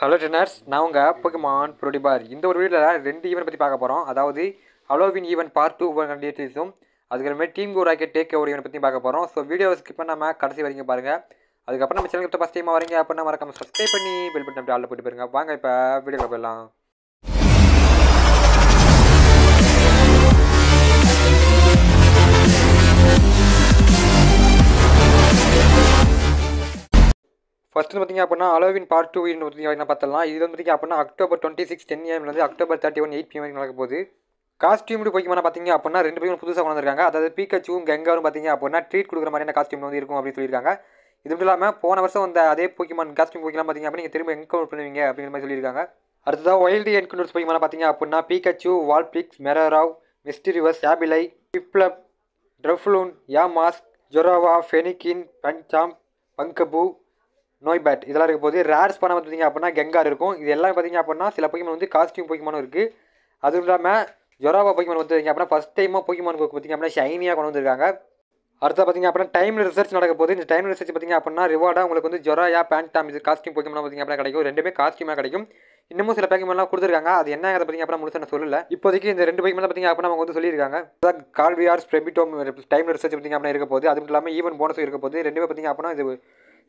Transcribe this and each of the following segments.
hello டினர்ஸ் நான் உங்கள் Pokemon புரோடிபார் இந்த ஒரு வீடியோவில் ரெண்டு ஈவெண்ட் பற்றி பார்க்க போகிறோம் அதாவது ஹலோவின் ஈவெண்ட் பார்ட் டூ டீட்டெயில்ஸும் அதுக்கப்புறமே Team GO Rocket take over event பற்றி பார்க்க போகிறோம் ஸோ வீடியோ ஸ்கிப் பண்ணாமல் கடைசி வரைக்கும் பாருங்கள் அதுக்கப்புறம் நம்ம சேனல் கிட்ட ஃபஸ்ட் டைம் வரீங்க அப்படின்னா மறக்காமல் சப்ஸ்கிரைப் பண்ணி பில் பண்ணி அப்படி ஆள் போட்டு போயிருங்க வாங்க இப்போ வீடியோவில் போயிடலாம் ஃபஸ்ட்டு பார்த்திங்க அப்படின்னா அலோவின் பார்ட் டூ பார்த்திங்க பார்த்தலாம் இது வந்து பார்த்திங்க அப்படின்னா அக்டோபர் டுவெண்ட்டி சிக்ஸ் டென் ஏஎம்லேருந்து October thirty one eight PM நடக்க போகுது காஸ்டியூம்டு போய்க்குமா பார்த்திங்க அப்படின்னா ரெண்டு பேரும் புதுசாக கொண்டு வந்திருக்காங்க அதாவது பீக்கச்சுவும் கங்காரும் பார்த்திங்க அப்படின்னா ட்ரீட் கொடுக்குற மாதிரியான காஸ்டியூம் வந்து இருக்கும் அப்படின்னு சொல்லியிருக்காங்க இது மட்டும் இல்லாமல் போன வருஷம் வந்த அதே போக்கிமான் காஸ்டியூம் போய்க்கலாம் பார்த்திங்க அப்படின்னு நீங்கள் திரும்ப என்கவுண்ட் பண்ணுவீங்க அப்படிங்கிற மாதிரி சொல்லியிருக்காங்க அடுத்ததாக வைல்டு என்கவுண்டர்ஸ் போய்க்குமா பார்த்திங்க அப்படின்னா வால் வால்பிக்ஸ் மெரராவ் மிஸ்டிரிவஸ் ஆபிலை பிப்ளப் ட்ரஃப்லூன் யாமாஸ் ஜொராவா ஃபெனிகின் பஞ்சாம் பங்கபு நோய் பேட் இதெல்லாம் இருக்க போது ரேர்ஸ் பண்ண பார்த்தீங்க அப்படின்னா கெங்கார் இருக்கும் இது எல்லாம் பார்த்தீங்க அப்படின்னா சில பொக்கிமான் வந்து காஸ்டியூம் பொக்கிமானும் இருக்குது அதுவும் இல்லாமல் ஜொராவா பொக்கிமான் வந்து அப்படின்னா ஃபஸ்ட் டைமாக பொக்கிமான் பார்த்தீங்க அப்படின்னா ஷைனியாக கொண்டு வந்திருக்காங்க அடுத்த பார்த்தீங்க அப்படின்னா டைம் ரிசர்ச் நடக்க போது இந்த டைம் ரிசர்ச் பார்த்திங்க அப்படின்னா ரிவார்டாக உங்களுக்கு வந்து ஜொராயா பேண்ட் டாம் இது காஸ்டியூம் பொக்கிமான் பார்த்திங்க அப்படின்னா கிடைக்கும் ரெண்டுமே காஸ்டியூமாக கிடைக்கும் இன்னமும் சில பேக்கிமெல்லாம் கொடுத்துருக்காங்க அது என்ன அதை பார்த்திங்க அப்படின்னா முழுசாக நான் சொல்லல இப்போதைக்கு இந்த ரெண்டு பேக்கிமெல்லாம் பார்த்தீங்க அப்படின்னா அவங்க வந்து சொல்லியிருக்காங்க அதான் கால்வியார் ஸ்பிரெபிட்டோம் டைம் ரிசர்ச் பார்த்திங்க அப்படின்னா இருக்க போது அதுவும் இல்லாமல் ஈவன் போனஸும் இருக்க போது ரெண்டுமே பார்த்திங்க அப்படின்னா இது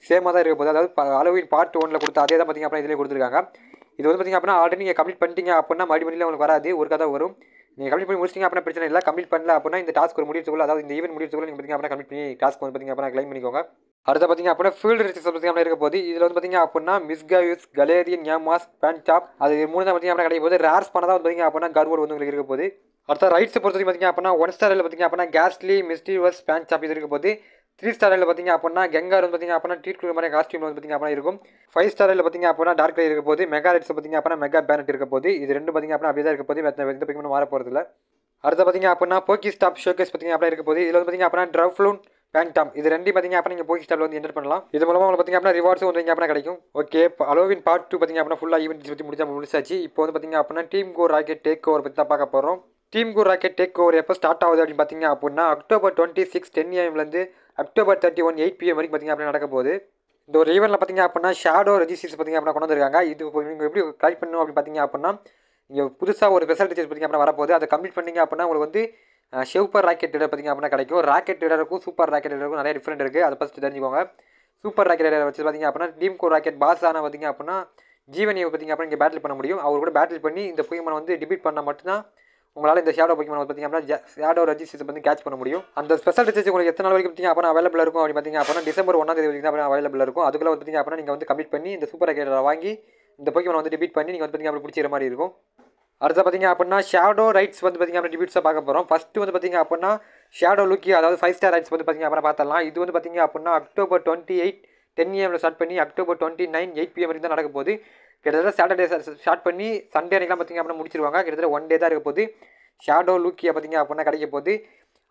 சேமாக தான் இருக்க போகுது அதாவது அளவின் பார்ட் ஒன்ல கொடுத்த அதே தான் பார்த்திங்க அப்படின்னா இதிலே கொடுத்துருக்காங்க இது வந்து பார்த்திங்க அப்படின்னா ஆல்ரெடி நீங்கள் கம்ப்ளீட் பண்ணிட்டீங்க அப்படின்னா மறுபடியும் உங்களுக்கு வராது ஒரு கதை வரும் நீங்கள் கம்ப்ளீட் பண்ணி முடிச்சிங்க அப்படின்னா பிரச்சனை இல்லை கம்ப்ளீட் பண்ணல அப்படின்னா இந்த டாஸ்க் ஒரு முடியறதுக்குள்ள அதாவது இந்த ஈவெண்ட் முடியறதுக்குள்ள நீங்கள் பார்த்திங்க அப்படின்னா கம்ப்ளீட் பண்ணி டாஸ்க் வந்து பார்த்திங்க அப்படின்னா கிளைம் பண்ணிக்கோங்க அடுத்த பார்த்திங்க அப்படின்னா ஃபீல்டு ரிசர்ச் பார்த்திங்க இருக்க போது இதில் வந்து பார்த்திங்க அப்படின்னா மிஸ்காயூஸ் கலேரியன் நியாமாஸ் பேண்ட் டாப் அது மூணு தான் பார்த்திங்க அப்படின்னா கிடைக்கும் போது ரேர்ஸ் பண்ணால் வந்து பார்த்திங்க அப்படின்னா கர்வோடு வந்து உங்களுக்கு இருக்க போது அடுத்த ரைட்ஸ் பொறுத்த வரைக்கும் பார்த்திங்க அப்படின்னா ஒன் ஸ்டாரில் பார்த்திங்க அப்படின்னா கேஸ்லி மிஸ்டிவஸ் பேண்ட் டாப் இது இருக்க போது த்ரீ ஸ்டாரில் பார்த்திங்க அப்படின்னா கெங்கார் வந்து பார்த்திங்க அப்படின்னா ட்ரீட் மாதிரி காஸ்டியூம் வந்து பார்த்திங்க அப்படின்னா இருக்கும் ஃபைவ் ஸ்டாரில் பார்த்திங்க அப்படின்னா டார்க் கலர் இருக்க போது மெகா ரெட்ஸ் பார்த்திங்க அப்படின்னா மெகா பேனட் இருக்க போது இது ரெண்டு பார்த்திங்க அப்படின்னா அப்படியே தான் இருக்க போது மற்ற எந்த பிக்மெண்ட் மாற அடுத்து பார்த்திங்க அப்படின்னா போக்கி ஸ்டாப் ஷோகேஸ் பார்த்திங்க அப்படியே இருக்க போது இதில் வந்து பார்த்திங்க அப்படின்னா ட்ரவ்லூன் டாம் இது ரெண்டு பார்த்திங்க அப்படின்னா நீங்கள் போக்கி ஸ்டாப்பில் வந்து என்டர் பண்ணலாம் இது மூலமாக உங்களுக்கு பார்த்திங்க அப்படின்னா ரிவார்ட்ஸ் வந்து அப்படின்னா கிடைக்கும் ஓகே அலோவின் பார்ட் டூ பார்த்திங்க அப்படின்னா ஃபுல்லாக ஈவெண்ட்ஸ் பற்றி முடிச்சா முடிச்சாச்சு இப்போ வந்து பார்த்திங்க அப்படின்னா Team GO Rocket take over பற்றி தான் பார்க்க போகிறோம் Team GO Rocket take over எப்போ ஸ்டார்ட் ஆகுது அப்படின்னு பார்த்திங்க அப்படின்னா அக்டோபர் டுவெண்ட்டி சிக்ஸ் டென் ஏஎம்லேருந்து October thirty one eight PM வரைக்கும் பார்த்திங்க அப்படின்னா நடக்க போகுது இந்த ஒரு ஈவெண்ட்டில் பார்த்திங்க அப்படின்னா ஷேடோ ரெஜிஸ்டர்ஸ் பார்த்திங்க அப்படின்னா கொண்டு வந்திருக்காங்க இது நீங்கள் எப்படி கலெக்ட் பண்ணணும் அப்படின்னு பார்த்திங்க அப்படின்னா இங்கே புதுசாக ஒரு ஸ்பெஷல் டீச்சர்ஸ் பார்த்திங்க அப்படின்னா வரப்போகுது அதை கம்ப்ளீட் பண்ணிங்க அப்படின்னா உங்களுக்கு வந்து சூப்பர் ராக்கெட் ரேடர் பார்த்திங்க அப்படின்னா கிடைக்கும் ராக்கெட் ரேடருக்கும் சூப்பர் ராக்கெட் ரேடருக்கும் நிறைய டிஃப்ரெண்ட் இருக்குது அதை ஃபஸ்ட்டு தெரிஞ்சுக்கோங்க சூப்பர் ராக்கெட் ரேடர் வச்சு பார்த்திங்க அப்படின்னா டீம்கோ ராக்கெட் பாஸ் ஆனால் பார்த்திங்க அப்படின்னா ஜீவனியை பார்த்திங்க அப்படின்னா இங்கே பேட்டில் பண்ண முடியும் அவர் கூட பேட்டில் பண்ணி இந்த புயமனை வந்து டிபீட் பண்ணால் மட்டும்தான் உங்களால் இந்த ஷேடோ போக்கிமான் வந்து பார்த்தீங்க ஷேடோ ரஜிஸ்டர் வந்து கேட்ச் பண்ண முடியும் அந்த ஸ்பெஷல் ரிஜிஸ்டர் உங்களுக்கு எத்தனை நாள் வரைக்கும் பார்த்திங்க அப்போ அவைலபிள் இருக்கும் அப்படி பார்த்தீங்க அப்படின்னா டிசம்பர் ஒன்றாம் தேதி வரைக்கும் அப்புறம் அவைலபிள் இருக்கும் அதுக்குள்ளே வந்து பார்த்தீங்க அப்படின்னா நீங்கள் வந்து கம்ப்ளீட் பண்ணி இந்த சூப்பர் கேட்டரை வாங்கி இந்த போக்கிமான் வந்து டிபீட் பண்ணி நீங்கள் வந்து பார்த்திங்க அப்படி பிடிச்சிற மாதிரி இருக்கும் அடுத்து பார்த்திங்க அப்படின்னா ஷேடோ ரைட்ஸ் வந்து பார்த்திங்க அப்படி டிபியூட்ஸாக பார்க்க போகிறோம் ஃபஸ்ட்டு வந்து பார்த்தீங்க அப்படின்னா ஷேடோ லுக்கி அதாவது ஃபைவ் ஸ்டார் ரைட்ஸ் வந்து பார்த்தீங்க அப்புறம் பார்த்தலாம் இது வந்து பார்த்தீங்க அப்படின்னா அக்டோபர் டுவெண்ட்டி எயிட் டென் ஏஎம்ல ஸ்டார்ட் பண்ணி October twenty nine eight PM வரைக்கும் தான் நடக்க போகுது கிட்டத்தட்ட சாட்டர்டே ஸ்டார்ட் பண்ணி சண்டே அன்றைக்கெலாம் பார்த்திங்க அப்படின்னா முடிச்சிருவாங்க கிட்டத்தட்ட ஒன் டே தான் இருக்க போது ஷேடோ லூக்கியை பார்த்திங்க அப்படின்னா கிடைக்க போகுது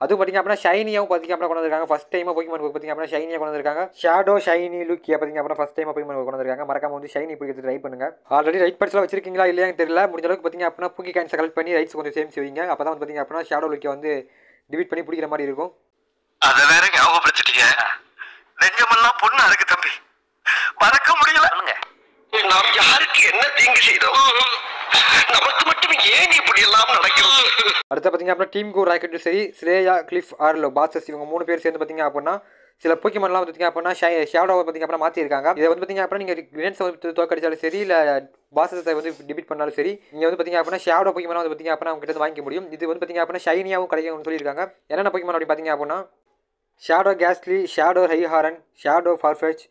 அதுவும் பார்த்திங்க அப்படின்னா ஷைனியாகவும் பார்த்திங்க அப்படின்னா கொண்டு வந்திருக்காங்க ஃபஸ்ட் டைமாக போக்கிமான் பார்த்திங்க அப்படின்னா ஷைனியாக கொண்டு வந்திருக்காங்க ஷேடோ ஷைனி லூக்கியை பார்த்திங்க அப்படின்னா ஃபஸ்ட் டைமாக போக்கிமான் கொண்டு வந்திருக்காங்க மறக்காம வந்து ஷைனி பிடிக்கிறது ட்ரை பண்ணுங்கள் ஆல்ரெடி ரைட் பர்ட்ஸ்லாம் வச்சிருக்கீங்களா இல்லையான்னு தெரியல முடிஞ்ச அளவுக்கு பார்த்திங்க அப்படின்னா பூக்கி கேன்சர் கலெக்ட் பண்ணி ரைட்ஸ் கொஞ்சம் சேம் செய்வீங்க அப்போ தான் வந்து பார்த்திங்க அப்படின்னா ஷேடோ லுக்கியை வந்து டிவிட் பண்ணி பிடிக்கிற மாதிரி இருக்கும் அதை வேற பிரச்சனை நெஞ்சமெல்லாம் பொண்ணு அதுக்கு தம்பி மறக்க முடியல என்ன தீங்கு செய்தோம் நமக்கு மட்டும் ஏன் இப்படி எல்லாம் நடக்கிறது அடுத்து பார்த்தீங்க அப்படின்னா டீம் கோ ராக்கெட்டும் சரி ஸ்ரேயா கிளிஃப் ஆர்லோ பாசஸ் இவங்க மூணு பேர் சேர்ந்து பார்த்தீங்க அப்படின்னா சில போக்கிமான்லாம் வந்து பார்த்தீங்க அப்படின்னா ஷே ஷேடோவை பார்த்தீங்க அப்படின்னா மாற்றிருக்காங்க இதை வந்து பார்த்தீங்க அப்படின்னா நீங்கள் வந்து தோக்கடிச்சாலும் சரி இல்லை பாசத்தை வந்து டிபிட் பண்ணாலும் சரி நீங்கள் வந்து பார்த்தீங்க அப்படின்னா ஷேடோ போக்கிமான் வந்து பார்த்தீங்க அப்படின்னா அவங்க கிட்ட வாங்கிக்க முடியும் இது வந்து பார்த்தீங்க அப்படின்னா ஷைனியாகவும் கிடைக்கும்னு சொல்லியிருக்காங்க என்னென்ன போக்கிமான் அப்படி பார்த்தீங்க அப்படின்னா ஷேடோ கேஸ்லி ஷேடோ ஹைஹாரன் ஷேடோ ஃபார்ஃபெச்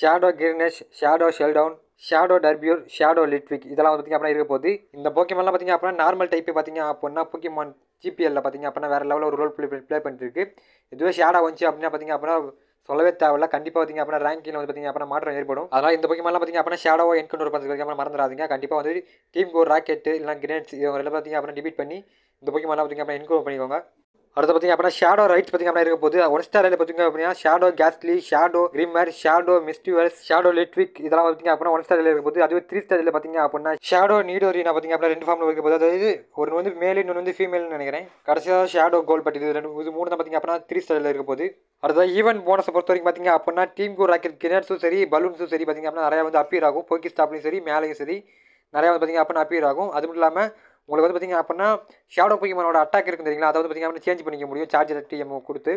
ஷேடோ கிர்னஷ் ஷேடோ ஷெல்டவுன் ஷேடோ டர்பியூர் ஷேடோ லிட்விக் இதெல்லாம் வந்து பார்த்திங்க அப்படின்னா இருக்க போகுது இந்த போக்கிமெல்லாம் பார்த்திங்க அப்படின்னா நார்மல் டைப்பே பார்த்திங்க அப்படின்னா போக்கிமான் ஜிபிஎல்ல பார்த்திங்க அப்படின்னா வேறு லெவலில் ஒரு ரோல் ப்ளே ப்ளே பண்ணிருக்கு இதுவே ஷேடோ வந்துச்சு அப்படின்னா பார்த்திங்க அப்படின்னா சொல்லவே தேவையில்ல கண்டிப்பாக பார்த்திங்க அப்படின்னா ரேங்கில் வந்து பார்த்திங்க அப்படின்னா மாற்றம் ஏற்படும் அதனால் இந்த போக்கிமெல்லாம் பார்த்திங்க அப்படின்னா ஷேடோவோ பார்த்துக்கு பண்ணுறதுக்கு மறந்துடாதீங்க கண்டிப்பாக வந்து டீமுக்கு ஒரு ராக்கெட்டு இல்லைனா கிரேட்ஸ் இவங்க எல்லாம் பார்த்திங்க அப்படின்னா டிபீட் பண்ணி இந்த போக்கிமெல்லாம் பார்த்திங்க அப்படின்னா என்கவுண்டர் பண்ணிக்கோங்க அடுத்து பார்த்தீங்க அப்படின்னா ஷேடோ ரைட்ஸ் பார்த்தீங்க அப்படின்னா இருக்க போது ஒன் ரயில் பார்த்தீங்க அப்படின்னா shadow Gastly shadow Grimer shadow Misdreavus shadow Litwick இதெல்லாம் பார்த்தீங்க அப்படின்னா ஒன் ஸ்டாரில் இருக்க போது அதுவே த்ரீ ஸ்டாரில் பார்த்தீங்க அப்படின்னா ஷேடோ நீடோரினா பார்த்தீங்க அப்படின்னா ரெண்டு ஃபார்ம்ல இருக்க போது அதாவது ஒரு வந்து மேல் இன்னொன்று வந்து ஃபீமேல்னு நினைக்கிறேன் கடைசியாக ஷேடோ கோல் பட் இது ரெண்டு இது மூணு தான் பார்த்தீங்க அப்படின்னா த்ரீ ஸ்டாரில் இருக்க போது அடுத்தது ஈவென்ட் போனஸ் பொறுத்த வரைக்கும் பார்த்தீங்க அப்படின்னா டீம் கோ ராக்கெட் கிணர்ஸும் சரி பலூன்ஸும் சரி பார்த்தீங்க அப்படின்னா நிறையா வந்து அப்பீர் ஆகும் போக்கி ஸ்டாப்லையும் சரி மேலேயும் சரி நிறையா வந்து பார்த்தீங்க அப்படின்னா அப்பீர் ஆகும் அது மட்டும் இல்லாமல் உங்களுக்கு வந்து பார்த்திங்க அப்படின்னா ஷேடோ பொக்கிமனோட அட்டாக் இருக்கும் தெரியுங்களா அதை வந்து பார்த்திங்க சேஞ்ச் பண்ணிக்க முடியும் சார்ஜர் டிஎம் கொடுத்து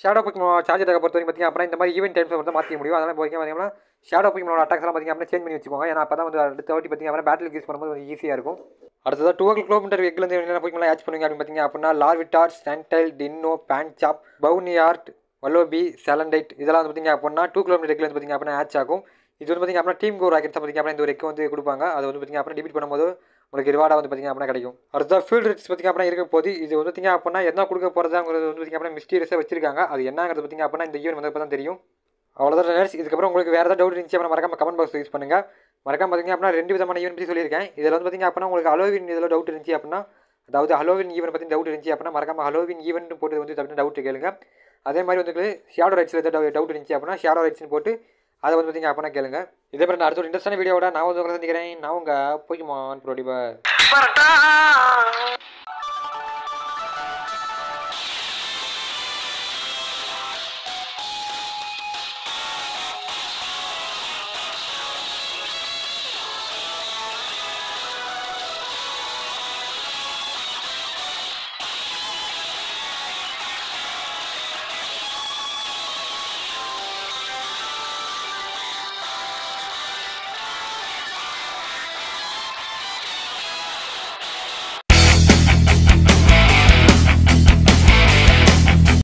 ஷேடோ பொக்கிமனோட சார்ஜர் பொறுத்த வரைக்கும் பார்த்திங்க அப்படின்னா இந்த மாதிரி ஈவென்ட் டைம்ஸ் வந்து மாற்றிக்க முடியும் அதனால் போய் பார்த்திங்கன்னா ஷேடோ பொக்கிமனோட அட்டாக்ஸ் எல்லாம் பார்த்திங்க சேஞ்ச் பண்ணி வச்சுக்கோங்க ஏன்னா அப்போ தான் வந்து அடுத்த வாட்டி பார்த்திங்க பேட்டில் யூஸ் பண்ணும்போது கொஞ்சம் ஈஸியாக இருக்கும் அடுத்ததாக டுவெல் கிலோமீட்டர் வெக்கிலேருந்து என்ன பொக்கிமெல்லாம் ஆச் பண்ணுங்க அப்படின்னு பார்த்திங்கன்னா அப்படின்னா லார்விட்டார் ஸ்டான்டைல் டின்னோ பேன்சாப் பவுனியார்ட் வல்லோபி செலண்டைட் இதெல்லாம் வந்து பார்த்திங்க அப்படின்னா டூ கிலோமீட்டர் வந்து பார்த்திங்க அப்படின்னா ஆச் ஆகும் இது வந்து பார்த்திங்க அப்படின்னா டீம் கோ ராக்கெட்ஸ் பார்த்திங்க அப்படின்னா இந்த ஒரு எக்கு வந்து கொடுப்பாங்க அது வந்து பார்த்திங்க அப்படின்னா டிபிட் பண்ணும்போது உங்களுக்கு ரிவார்டாக வந்து பார்த்திங்க அப்படின்னா கிடைக்கும் அடுத்த ஃபீல்டு ரிட்ஸ் பார்த்திங்க அப்படின்னா இருக்க போது இது வந்து பார்த்திங்க அப்படின்னா என்ன கொடுக்க போகிறதாங்கிறது வந்து பார்த்திங்க அப்படின்னா மிஸ்டீரியஸாக வச்சிருக்காங்க அது என்னங்கிறது பார்த்திங்க அப்படின்னா இந்த ஈவென்ட் வந்து தான் தெரியும் அவ்வளோதான் நேர்ஸ் இதுக்கப்புறம் உங்களுக்கு வேறு ஏதாவது டவுட் இருந்துச்சு அப்படின்னா மறக்காம கமெண்ட் பாக்ஸ் யூஸ் பண்ணுங்கள் மறக்காம பார்த்திங்க அப்படின்னா ரெண்டு விதமான ஈவெண்ட் பற்றி சொல்லியிருக்கேன் இதில் வந்து பார்த்திங்க அப்படின்னா உங்களுக்கு அலோவின் இதில் டவுட் இருந்துச்சு அப்படின்னா அதாவது ஹலோவின் ஈவன் பற்றி டவுட் இருந்துச்சு அப்படின்னா மறக்காம ஹலோவின் ஈவன் போட்டு வந்து டவுட் கேளுங்க அதே மாதிரி வந்து ஷேடோ ரைட்ஸில் ஏதாவது டவுட் இருந்துச்சு அப்படின்னா ஷேடோ ரைட்ஸ்னு போட்டு அதை வந்து பார்த்தீங்க அப்போனா கேளுங்க இதே மாதிரி அடுத்த ஒரு இன்ட்ரெஸ்டான வீடியோட நான் வந்து சந்திக்கிறேன் நான் உங்கள் போய்க்குமான் ப்ரோடிபர்